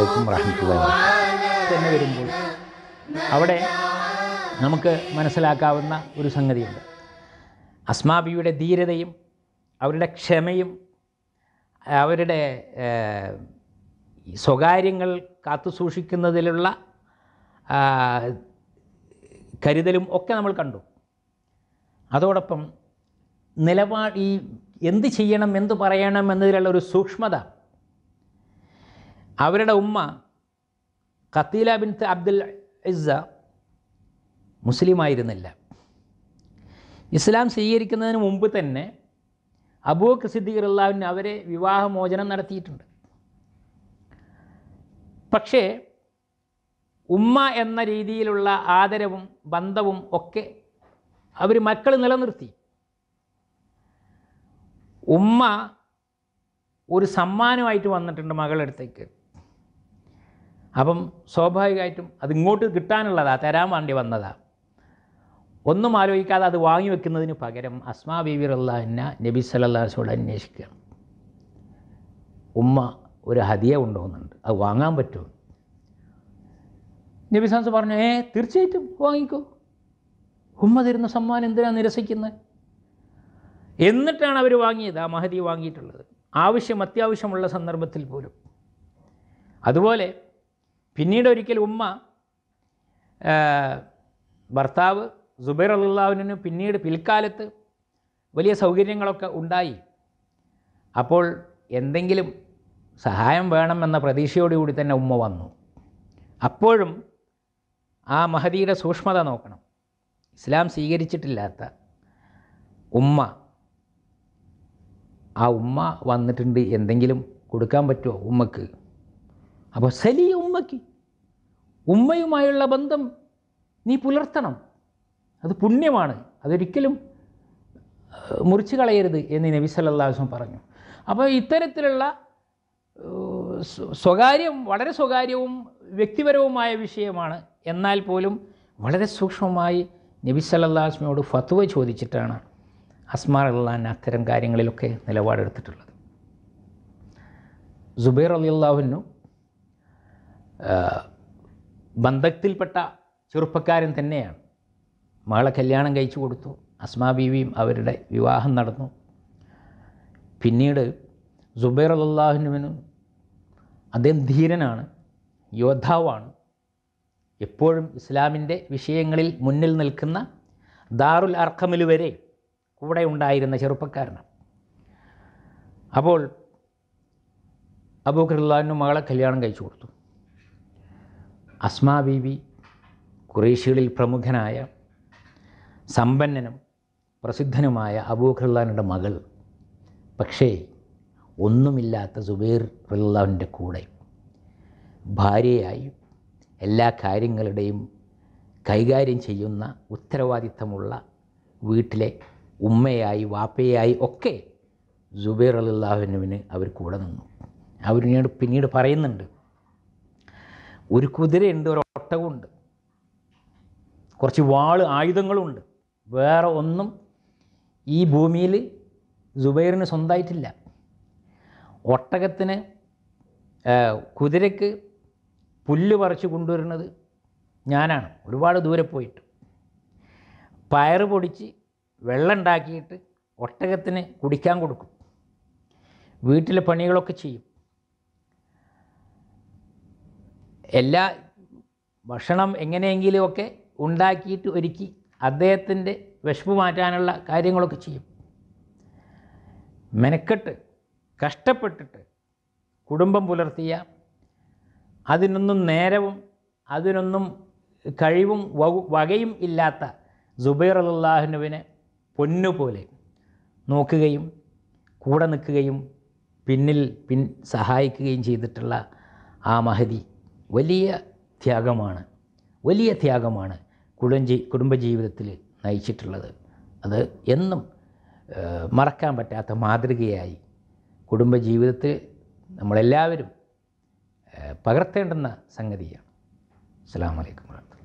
വരുമ്പോൾ അവിടെ നമുക്ക് മനസ്സിലാക്കാവുന്ന ഒരു സംഗതിയുണ്ട് അസ്മാബിയുടെ ധീരതയും അവരുടെ ക്ഷമയും അവരുടെ സ്വകാര്യങ്ങൾ കാത്തുസൂക്ഷിക്കുന്നതിലുള്ള കരുതലും ഒക്കെ നമ്മൾ കണ്ടു അതോടൊപ്പം നിലപാ ഈ എന്ത് ചെയ്യണം എന്ത് പറയണം എന്നതിലുള്ള ഒരു സൂക്ഷ്മത അവരുടെ ഉമ്മ കത്തീല ബിൻ അബ്ദുൽ ഇസ്സ മുസ്ലിമായിരുന്നില്ല ഇസ്ലാം സ്വീകരിക്കുന്നതിന് മുമ്പ് തന്നെ അബൂക്ക് സിദ്ദീഖ് അള്ളാവിന് അവരെ വിവാഹമോചനം നടത്തിയിട്ടുണ്ട് പക്ഷേ ഉമ്മ എന്ന രീതിയിലുള്ള ആദരവും ബന്ധവും ഒക്കെ അവർ മക്കൾ നിലനിർത്തി ഉമ്മ ഒരു സമ്മാനമായിട്ട് വന്നിട്ടുണ്ട് മകളടുത്തേക്ക് അപ്പം സ്വാഭാവികമായിട്ടും അത് ഇങ്ങോട്ട് കിട്ടാനുള്ളതാ തരാൻ വേണ്ടി വന്നതാ ഒന്നും ആലോചിക്കാതെ അത് വാങ്ങി വെക്കുന്നതിന് പകരം അസ്മാ ബീവിറുള്ള എന്ന നബി സല്ലാസോട് അന്വേഷിക്കുകയാണ് ഉമ്മ ഒരു ഹതിയ കൊണ്ടുപോകുന്നുണ്ട് അത് വാങ്ങാൻ പറ്റുമോ നബി സാൻസ് പറഞ്ഞു ഏ തീർച്ചയായിട്ടും വാങ്ങിക്കോ ഉമ്മ തരുന്ന സമ്മാനം എന്തിനാണ് നിരസിക്കുന്നത് എന്നിട്ടാണ് അവർ വാങ്ങിയത് ആ മഹതി വാങ്ങിയിട്ടുള്ളത് ആവശ്യം അത്യാവശ്യമുള്ള സന്ദർഭത്തിൽ പോലും അതുപോലെ പിന്നീട് ഒരിക്കൽ ഉമ്മ ഭർത്താവ് സുബൈർ അള്ളാവിനും പിന്നീട് പിൽക്കാലത്ത് വലിയ സൗകര്യങ്ങളൊക്കെ ഉണ്ടായി അപ്പോൾ എന്തെങ്കിലും സഹായം വേണമെന്ന പ്രതീക്ഷയോടുകൂടി തന്നെ ഉമ്മ വന്നു അപ്പോഴും ആ മഹതിയുടെ സൂക്ഷ്മത നോക്കണം ഇസ്ലാം സ്വീകരിച്ചിട്ടില്ലാത്ത ഉമ്മ ആ ഉമ്മ വന്നിട്ടുണ്ട് എന്തെങ്കിലും കൊടുക്കാൻ പറ്റുമോ ഉമ്മക്ക് അപ്പോൾ സലി ഉമ്മയ്ക്ക് ഉമ്മയുമായുള്ള ബന്ധം നീ പുലർത്തണം അത് പുണ്യമാണ് അതൊരിക്കലും മുറിച്ചു കളയരുത് എന്ന് നബി സല്ലാസ്വം പറഞ്ഞു അപ്പോൾ ഇത്തരത്തിലുള്ള സ്വകാര്യം വളരെ സ്വകാര്യവും വ്യക്തിപരവുമായ വിഷയമാണ് എന്നാൽ പോലും വളരെ സൂക്ഷ്മമായി നബി സല്ലാസ്മിയോട് ഫത്തുവ ചോദിച്ചിട്ടാണ് അസ്മാർ അള്ളാൻ അത്തരം കാര്യങ്ങളിലൊക്കെ നിലപാടെടുത്തിട്ടുള്ളത് ജുബൈർ അലി അള്ളാഹുനു ബന്ധത്തിൽപ്പെട്ട ചെറുപ്പക്കാരൻ തന്നെയാണ് മകളെ കല്യാണം കഴിച്ചു കൊടുത്തു അസ്മാ ബീവിയും അവരുടെ വിവാഹം നടന്നു പിന്നീട് ജുബൈർ അള്ളാഹുനുവിനും അദ്ദേഹം ധീരനാണ് യോദ്ധാവാണ് എപ്പോഴും ഇസ്ലാമിൻ്റെ വിഷയങ്ങളിൽ മുന്നിൽ നിൽക്കുന്ന ദാറുൽ അർക്കമിൽ വരെ കൂടെ ഉണ്ടായിരുന്ന ചെറുപ്പക്കാരനാണ് അപ്പോൾ അബൂഖർലാലിന് മകളെ കല്യാണം കഴിച്ചു കൊടുത്തു അസ്മാ ബീബി കുറേശികളിൽ പ്രമുഖനായ സമ്പന്നനും പ്രസിദ്ധനുമായ അബൂഖർലാലിൻ്റെ മകൾ പക്ഷേ ഒന്നുമില്ലാത്ത സുബൈർ റഹ്ലാവിൻ്റെ കൂടെ ഭാര്യയായി എല്ലാ കാര്യങ്ങളുടെയും കൈകാര്യം ചെയ്യുന്ന ഉത്തരവാദിത്തമുള്ള വീട്ടിലെ ഉമ്മയായി വാപ്പയായി ഒക്കെ ജുബൈർ അലുല്ലാഹുനുവിന് അവർ കൂടെ നിന്നു അവരിനോട് പിന്നീട് പറയുന്നുണ്ട് ഒരു കുതിരയുണ്ട് ഒരു ഒട്ടകമുണ്ട് കുറച്ച് വാള് ആയുധങ്ങളുണ്ട് വേറെ ഒന്നും ഈ ഭൂമിയിൽ ജുബൈറിന് സ്വന്തമായിട്ടില്ല ഒട്ടകത്തിന് കുതിരയ്ക്ക് പുല്ല് പറിച്ച് കൊണ്ടുവരുന്നത് ഞാനാണ് ഒരുപാട് ദൂരെ പോയിട്ട് പയറ് പൊടിച്ച് വെള്ളം ഉണ്ടാക്കിയിട്ട് ഒട്ടകത്തിന് കുടിക്കാൻ കൊടുക്കും വീട്ടിലെ പണികളൊക്കെ ചെയ്യും എല്ലാ ഭക്ഷണം എങ്ങനെയെങ്കിലുമൊക്കെ ഉണ്ടാക്കിയിട്ട് ഒരുക്കി അദ്ദേഹത്തിൻ്റെ വിശപ്പ് മാറ്റാനുള്ള കാര്യങ്ങളൊക്കെ ചെയ്യും മെനക്കെട്ട് കഷ്ടപ്പെട്ടിട്ട് കുടുംബം പുലർത്തിയ അതിനൊന്നും നേരവും അതിനൊന്നും കഴിവും വകയും ഇല്ലാത്ത സുബൈർ അള്ളാഹുനുവിനെ പൊന്നുപോലെ നോക്കുകയും കൂടെ നിൽക്കുകയും പിന്നിൽ പിൻ സഹായിക്കുകയും ചെയ്തിട്ടുള്ള ആ മഹതി വലിയ ത്യാഗമാണ് വലിയ ത്യാഗമാണ് കുടുംബ കുടുംബജീവിതത്തിൽ നയിച്ചിട്ടുള്ളത് അത് എന്നും മറക്കാൻ പറ്റാത്ത മാതൃകയായി കുടുംബജീവിതത്തിൽ നമ്മളെല്ലാവരും പകർത്തേണ്ടുന്ന സംഗതിയാണ് അസ്സാം വലൈക്കും വാർത്ത